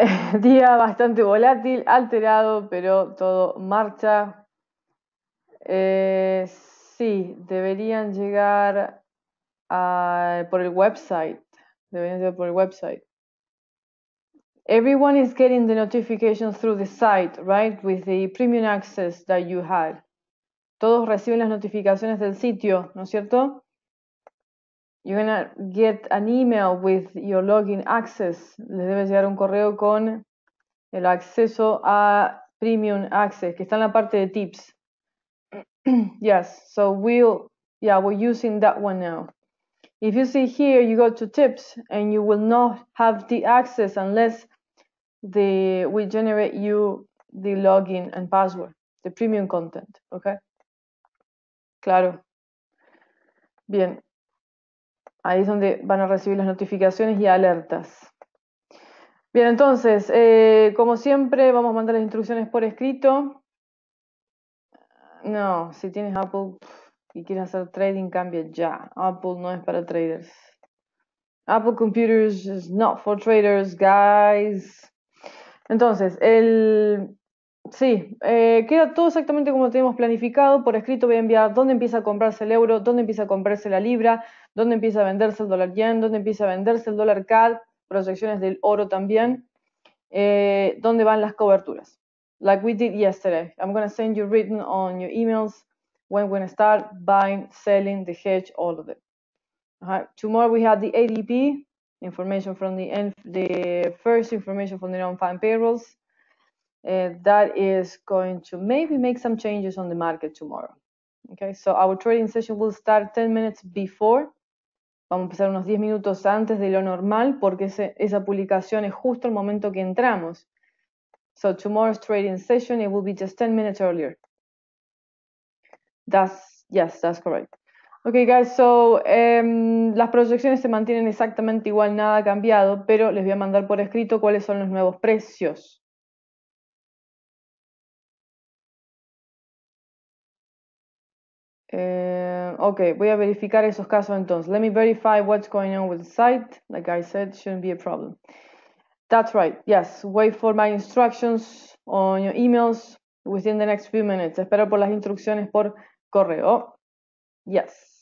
Día bastante volátil, alterado, pero todo marcha. Eh, sí, deberían llegar a, por el website. Deberían llegar por el website. Everyone is getting the notifications through the site, right? With the premium access that you had. Todos reciben las notificaciones del sitio, ¿no es cierto? you're gonna get an email with your login access. Les debe llegar un correo con el acceso a premium access, que está en la parte de tips. yes, so we'll, yeah, we're using that one now. If you see here, you go to tips and you will not have the access unless the we generate you the login and password, the premium content, okay? Claro. Bien, Ahí es donde van a recibir las notificaciones y alertas. Bien, entonces, eh, como siempre, vamos a mandar las instrucciones por escrito. No, si tienes Apple y quieres hacer trading, cambia ya. Apple no es para traders. Apple Computers is not for traders, guys. Entonces, el, Sí, eh, queda todo exactamente como tenemos planificado. Por escrito voy a enviar dónde empieza a comprarse el euro, dónde empieza a comprarse la libra, dónde empieza a venderse el dólar yen, dónde empieza a venderse el dólar CAD, proyecciones del oro también, eh, dónde van las coberturas. Like we did yesterday. I'm going to send you written on your emails when we're start buying, selling, the hedge, all of it. Tomorrow we have the ADP, information from the, the first information from the non fine payrolls uh, that is going to maybe make some changes on the market tomorrow. Okay, so our trading session will start 10 minutes before. Vamos a empezar unos 10 minutos antes de lo normal porque esa publicación es justo el momento que entramos. So tomorrow's trading session, it will be just 10 minutes earlier. That's, yes, that's correct. Okay, guys, so um, las proyecciones se mantienen exactamente igual, nada cambiado, pero les voy a mandar por escrito cuáles son los nuevos precios. Uh, okay, voy a verificar esos casos entonces. Let me verify what's going on with the site. Like I said, shouldn't be a problem. That's right. Yes, wait for my instructions on your emails within the next few minutes. Espero por las instrucciones por correo. Yes.